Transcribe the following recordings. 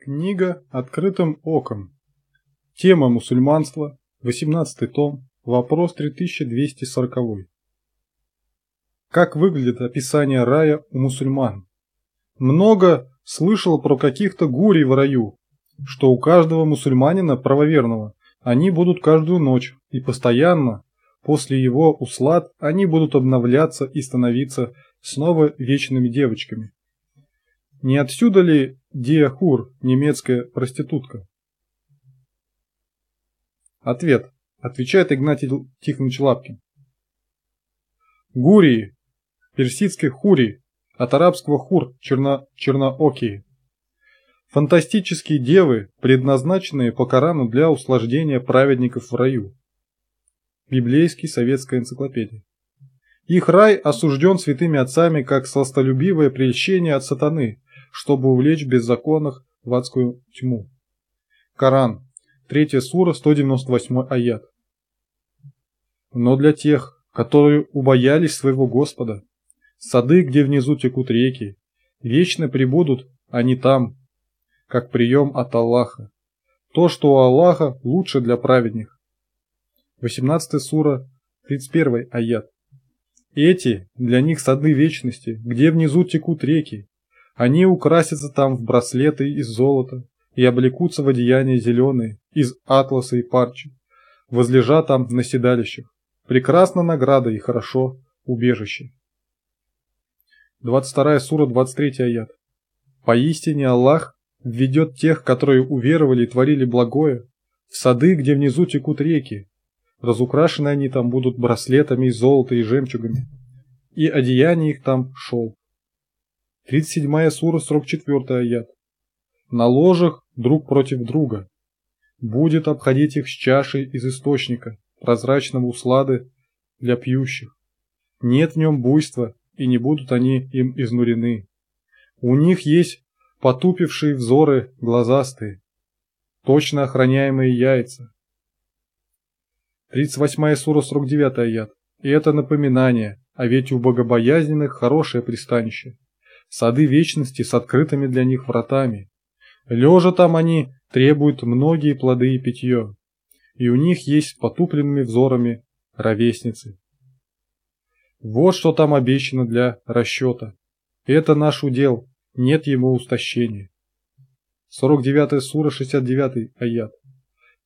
Книга «Открытым оком». Тема мусульманства. 18 том. Вопрос 3240. Как выглядит описание рая у мусульман? Много слышал про каких-то гурий в раю, что у каждого мусульманина правоверного они будут каждую ночь и постоянно, после его услад, они будут обновляться и становиться снова вечными девочками. Не отсюда ли Диахур, немецкая проститутка. Ответ. Отвечает Игнатий Тихонович Лапкин. Гурии, персидских хури от арабского хур, черно, черноокие. Фантастические девы, предназначенные по Корану для услаждения праведников в раю. Библейский советская энциклопедия. Их рай осужден святыми отцами как сластолюбивое прельщение от сатаны, чтобы увлечь беззаконных в адскую тьму. Коран, 3 сура, 198 аят. Но для тех, которые убоялись своего Господа, сады, где внизу текут реки, вечно прибудут они там, как прием от Аллаха. То, что у Аллаха лучше для праведных. 18 сура, 31 аят. Эти для них сады вечности, где внизу текут реки, они украсятся там в браслеты из золота и облекутся в одеяния зеленые, из атласа и парчи, возлежа там на седалищах. Прекрасна награда и хорошо убежище. 22 сура, 23 аят. Поистине Аллах введет тех, которые уверовали и творили благое, в сады, где внизу текут реки. Разукрашены они там будут браслетами из золота и жемчугами, и одеяние их там шел. 37-я сура, 44-я аят. На ложах друг против друга. Будет обходить их с чашей из источника, прозрачного услады для пьющих. Нет в нем буйства, и не будут они им изнурены. У них есть потупившие взоры глазастые, точно охраняемые яйца. 38 сура 49 аят. И это напоминание, а ведь у богобоязненных хорошее пристанище сады вечности с открытыми для них вратами. Лежа там они требуют многие плоды и питье, и у них есть с потупленными взорами ровесницы. Вот что там обещано для расчета. Это наш удел, нет ему устощения. 49 сура, 69 аят.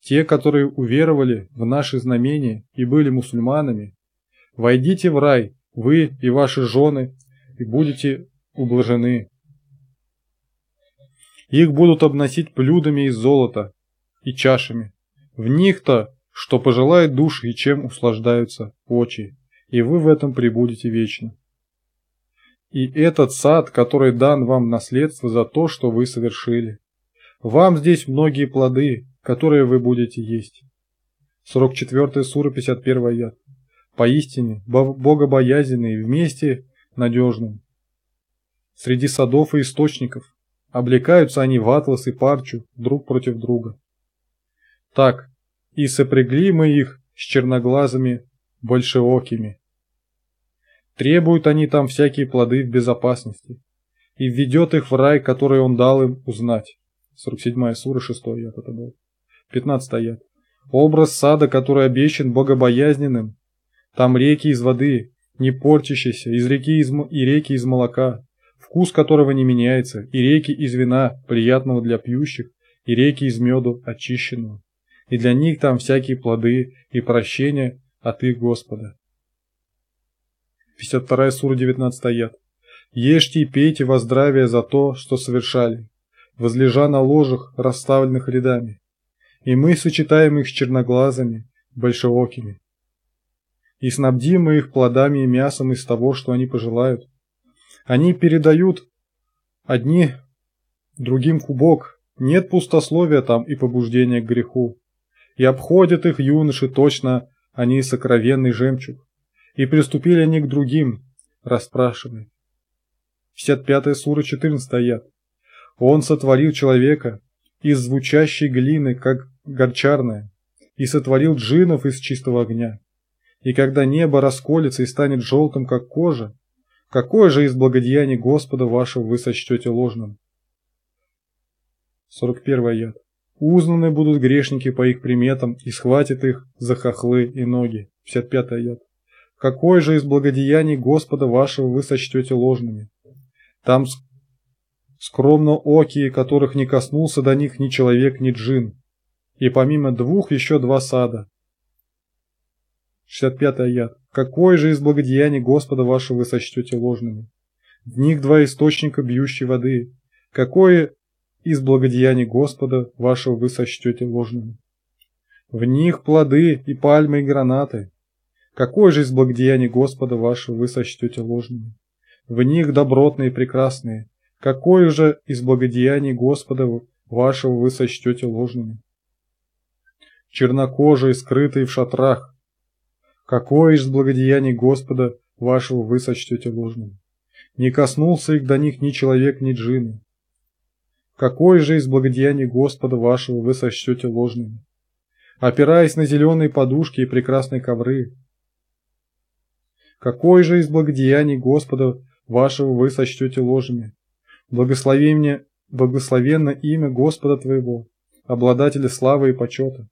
Те, которые уверовали в наши знамения и были мусульманами, войдите в рай, вы и ваши жены, и будете ублажены. Их будут обносить блюдами из золота и чашами. В них-то, что пожелает душ и чем услаждаются очи, и вы в этом пребудете вечно. И этот сад, который дан вам наследство за то, что вы совершили. Вам здесь многие плоды, которые вы будете есть. 44 сура 51 яд. Поистине, богобоязненные вместе надежным среди садов и источников. Облекаются они в атлас и парчу друг против друга. Так, и сопрягли мы их с черноглазыми большеокими. Требуют они там всякие плоды в безопасности. И введет их в рай, который он дал им узнать. 47 сура, 6 аят это был. 15 аят. Образ сада, который обещан богобоязненным. Там реки из воды, не портящиеся, из реки из, и реки из молока вкус которого не меняется, и реки из вина, приятного для пьющих, и реки из меду, очищенного. И для них там всякие плоды и прощения от их Господа. 52 сура 19 аят. «Ешьте и пейте во здравие за то, что совершали, возлежа на ложах, расставленных рядами, и мы сочетаем их с черноглазыми, большеокими, и снабдим мы их плодами и мясом из того, что они пожелают, они передают одни другим кубок, нет пустословия там и побуждения к греху. И обходят их юноши точно они сокровенный жемчуг. И приступили они к другим, расспрашивая. 55 сура 14 аят. Он сотворил человека из звучащей глины, как горчарная, и сотворил джинов из чистого огня. И когда небо расколется и станет желтым, как кожа, Какое же из благодеяний Господа вашего вы сочтете ложным? 41 яд. Узнаны будут грешники по их приметам, и схватит их за хохлы и ноги. 55 яд. Какое же из благодеяний Господа вашего вы сочтете ложными? Там скромно окии, которых не коснулся до них ни человек, ни джин. И помимо двух еще два сада. 65 яд. Какое же из благодеяний Господа вашего вы сочтете ложными? В них два источника бьющей воды. Какое из благодеяний Господа вашего вы сочтете ложными? В них плоды и пальмы и гранаты. Какое же из благодеяний Господа вашего вы сочтете ложными? В них добротные и прекрасные. Какое же из благодеяний Господа вашего вы сочтете ложными? Чернокожие, скрытые в шатрах, какое из благодеяний Господа вашего вы сочтете ложным? Не коснулся их до них ни человек, ни джины. Какое же из благодеяний Господа вашего вы сочтете ложными? Опираясь на зеленые подушки и прекрасные ковры, какое же из благодеяний Господа вашего вы сочтете ложными? Благослови мне, благословенно имя Господа твоего, обладателя славы и почета.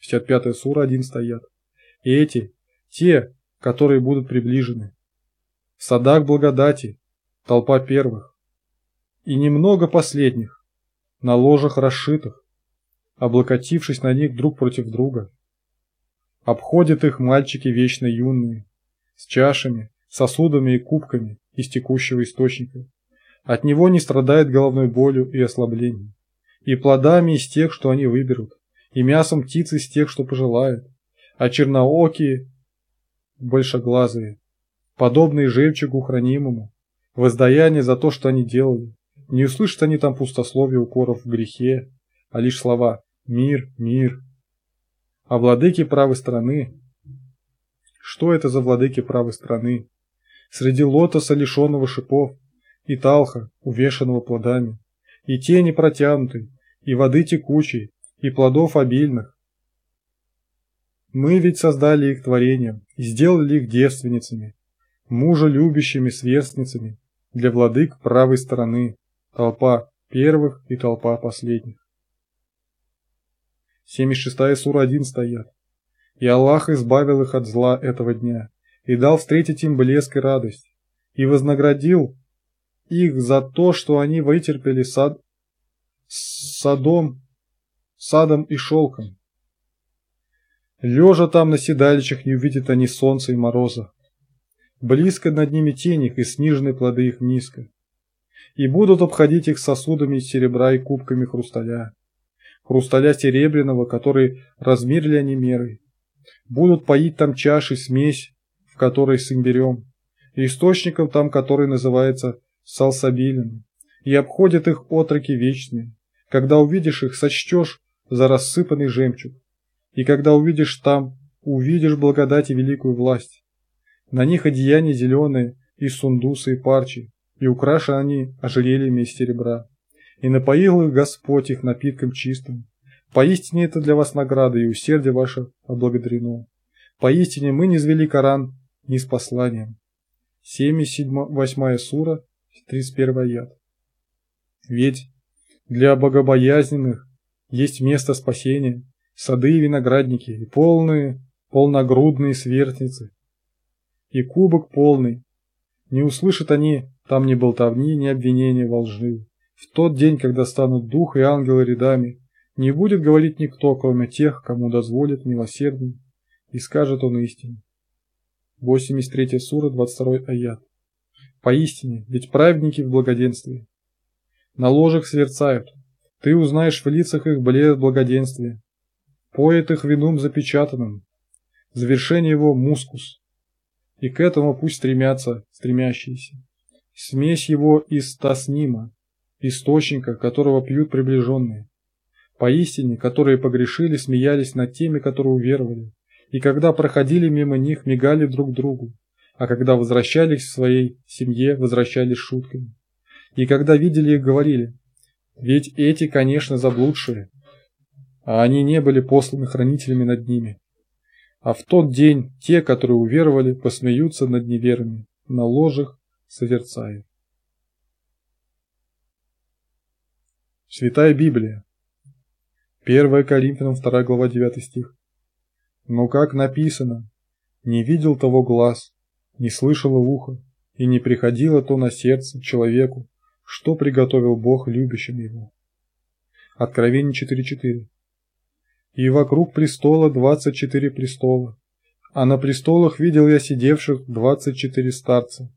55 сура 1 стоят и эти – те, которые будут приближены. В садах благодати – толпа первых. И немного последних, на ложах расшитых, облокотившись на них друг против друга. Обходят их мальчики вечно юные, с чашами, сосудами и кубками из текущего источника. От него не страдает головной болью и ослаблением, и плодами из тех, что они выберут, и мясом птицы из тех, что пожелают, а черноокие, большеглазые, подобные жемчугу хранимому, воздаяние за то, что они делали. Не услышат они там пустословие укоров в грехе, а лишь слова «мир, мир». А владыки правой страны? Что это за владыки правой страны? Среди лотоса, лишенного шипов, и талха, увешанного плодами, и тени протянутой, и воды текучей, и плодов обильных, мы ведь создали их творением и сделали их девственницами, мужа любящими сверстницами для владык правой стороны, толпа первых и толпа последних. 76 сура 1 стоят. И Аллах избавил их от зла этого дня и дал встретить им блеск и радость, и вознаградил их за то, что они вытерпели сад, садом, садом и шелком. Лежа там на седалищах не увидят они солнца и мороза. Близко над ними тени их, и снижены плоды их низко. И будут обходить их сосудами из серебра и кубками хрусталя. Хрусталя серебряного, который размерили они мерой. Будут поить там чаши смесь, в которой с имбирем, и источником там, который называется салсабилин. И обходят их отроки вечные. Когда увидишь их, сочтешь за рассыпанный жемчуг и когда увидишь там, увидишь благодать и великую власть. На них одеяния зеленые, и сундусы и парчи, и украшены они ожерельями из серебра. И напоил их Господь их напитком чистым. Поистине это для вас награда, и усердие ваше облагодарено. Поистине мы не звели Коран ни с посланием. 7-8 сура, 31 яд. Ведь для богобоязненных есть место спасения, сады и виноградники, и полные, полногрудные сверстницы. И кубок полный. Не услышат они там ни болтовни, ни обвинения во лжи. В тот день, когда станут дух и ангелы рядами, не будет говорить никто, кроме тех, кому дозволит милосердный, и скажет он истину. 83 сура, 22 аят. Поистине, ведь праведники в благоденствии. На ложах сверцают, ты узнаешь в лицах их блед благоденствия, поет их вином запечатанным, завершение его – мускус. И к этому пусть стремятся стремящиеся. Смесь его из тоснима, источника, которого пьют приближенные. Поистине, которые погрешили, смеялись над теми, которые уверовали, и когда проходили мимо них, мигали друг другу, а когда возвращались к своей семье, возвращались шутками. И когда видели их, говорили, ведь эти, конечно, заблудшие, а они не были посланы хранителями над ними. А в тот день те, которые уверовали, посмеются над неверными, на ложах созерцая. Святая Библия. 1 Коринфянам 2 глава 9 стих. Но как написано, не видел того глаз, не слышало ухо, и не приходило то на сердце человеку, что приготовил Бог любящим его. Откровение 4.4 и вокруг престола двадцать четыре престола, а на престолах видел я сидевших двадцать четыре старца,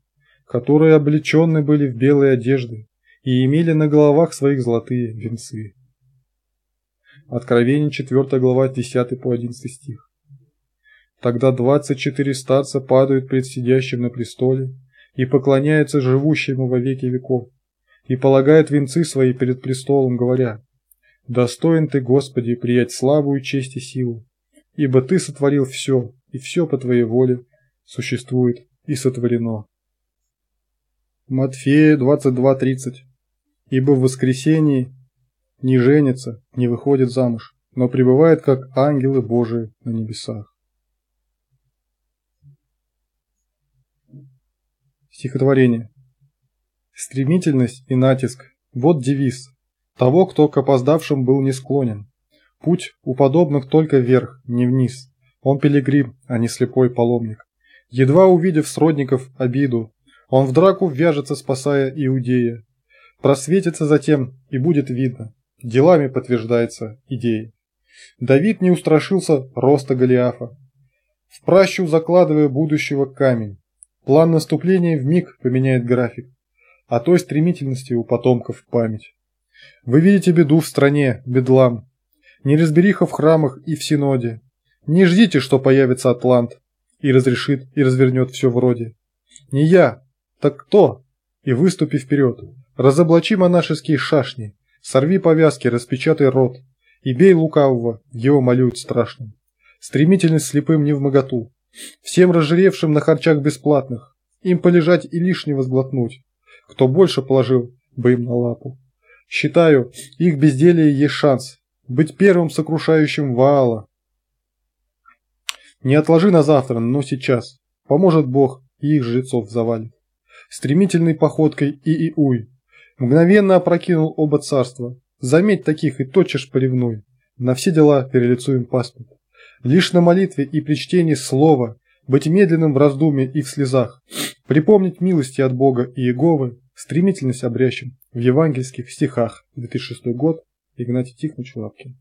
которые облеченны были в белые одежды и имели на головах своих золотые венцы. Откровение 4 глава 10 по 11 стих. Тогда двадцать четыре старца падают пред сидящим на престоле и поклоняются живущему во веки веков, и полагают венцы свои перед престолом, говоря, Достоин ты, Господи, приять славу и честь и силу, ибо ты сотворил все, и все по твоей воле существует и сотворено. Матфея 22.30 Ибо в воскресении не женится, не выходит замуж, но пребывает как ангелы Божии на небесах. Стихотворение. Стремительность и натиск – вот девиз, того, кто к опоздавшим был не склонен. Путь у подобных только вверх, не вниз. Он пилигрим, а не слепой паломник. Едва увидев сродников обиду, он в драку вяжется, спасая Иудея. Просветится затем, и будет видно. Делами подтверждается идея. Давид не устрашился роста Голиафа. В пращу закладывая будущего камень. План наступления в миг поменяет график, а той стремительности у потомков память. Вы видите беду в стране, бедлам. Неразбериха в храмах и в синоде. Не ждите, что появится Атлант и разрешит и развернет все вроде. Не я, так кто? И выступи вперед. Разоблачи монашеские шашни. Сорви повязки, распечатай рот. И бей лукавого, его молюют страшным. Стремительность слепым не в моготу. Всем разжиревшим на харчах бесплатных. Им полежать и лишнего сглотнуть. Кто больше положил бы им на лапу. Считаю, их безделие есть шанс быть первым сокрушающим Ваала. Не отложи на завтра, но сейчас. Поможет Бог и их жрецов завалит. Стремительной походкой и и уй. мгновенно опрокинул оба царства. Заметь таких и тотчас поревнуй. На все дела перелицуем паспорт. Лишь на молитве и при чтении слова, быть медленным в раздумье и в слезах, припомнить милости от Бога и Иеговы, стремительность обрящим в евангельских стихах, 2006 год, Игнатий Тихонович Лапкин.